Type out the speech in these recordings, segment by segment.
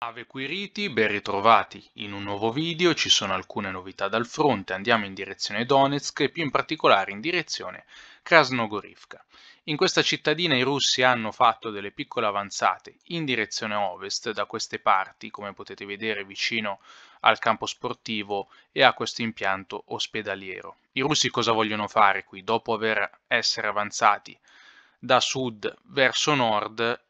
Ave Quiriti, ben ritrovati! In un nuovo video ci sono alcune novità dal fronte, andiamo in direzione Donetsk e più in particolare in direzione Krasnogorivka. In questa cittadina i russi hanno fatto delle piccole avanzate in direzione ovest da queste parti, come potete vedere vicino al campo sportivo e a questo impianto ospedaliero. I russi cosa vogliono fare qui? Dopo aver essere avanzati da sud verso nord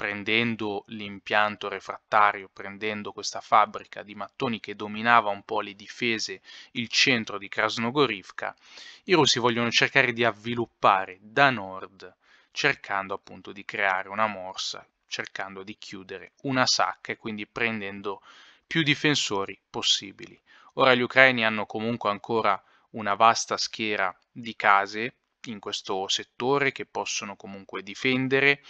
prendendo l'impianto refrattario, prendendo questa fabbrica di mattoni che dominava un po' le difese, il centro di Krasnogorivka, i russi vogliono cercare di avviluppare da nord, cercando appunto di creare una morsa, cercando di chiudere una sacca e quindi prendendo più difensori possibili. Ora gli ucraini hanno comunque ancora una vasta schiera di case in questo settore che possono comunque difendere,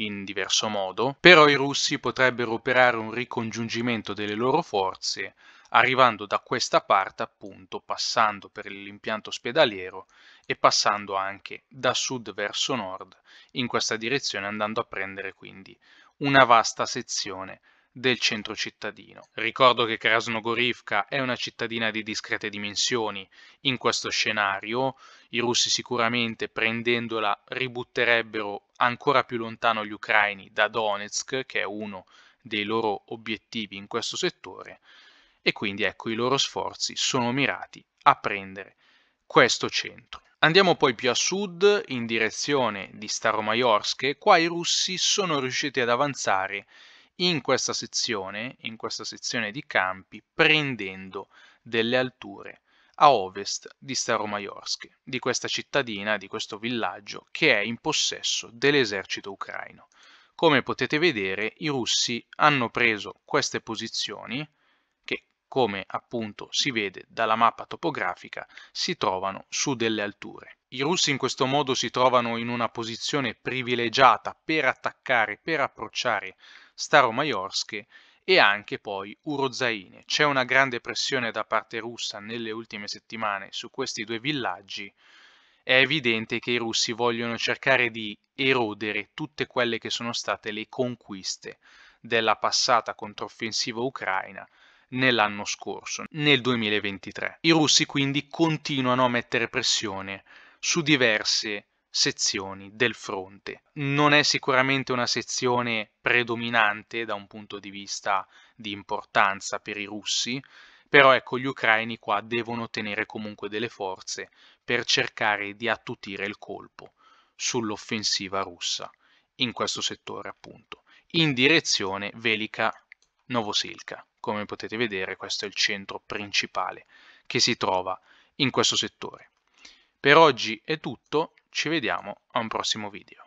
in diverso modo, però i russi potrebbero operare un ricongiungimento delle loro forze arrivando da questa parte appunto passando per l'impianto ospedaliero e passando anche da sud verso nord in questa direzione andando a prendere quindi una vasta sezione del centro cittadino. Ricordo che Krasnogorivka è una cittadina di discrete dimensioni. In questo scenario i russi sicuramente prendendola ributterebbero ancora più lontano gli ucraini da Donetsk, che è uno dei loro obiettivi in questo settore, e quindi ecco i loro sforzi sono mirati a prendere questo centro. Andiamo poi più a sud, in direzione di Staromajorsk, e qua i russi sono riusciti ad avanzare in questa sezione, in questa sezione di campi, prendendo delle alture a ovest di Staromajorsk, di questa cittadina, di questo villaggio che è in possesso dell'esercito ucraino. Come potete vedere, i russi hanno preso queste posizioni che, come appunto si vede dalla mappa topografica, si trovano su delle alture. I russi in questo modo si trovano in una posizione privilegiata per attaccare, per approcciare Staromajorske e anche poi Urozaine. C'è una grande pressione da parte russa nelle ultime settimane su questi due villaggi. È evidente che i russi vogliono cercare di erodere tutte quelle che sono state le conquiste della passata controffensiva ucraina nell'anno scorso, nel 2023. I russi quindi continuano a mettere pressione su diverse sezioni del fronte. Non è sicuramente una sezione predominante da un punto di vista di importanza per i russi, però ecco gli ucraini qua devono tenere comunque delle forze per cercare di attutire il colpo sull'offensiva russa in questo settore appunto, in direzione Velika Novosilka. Come potete vedere questo è il centro principale che si trova in questo settore. Per oggi è tutto, ci vediamo a un prossimo video.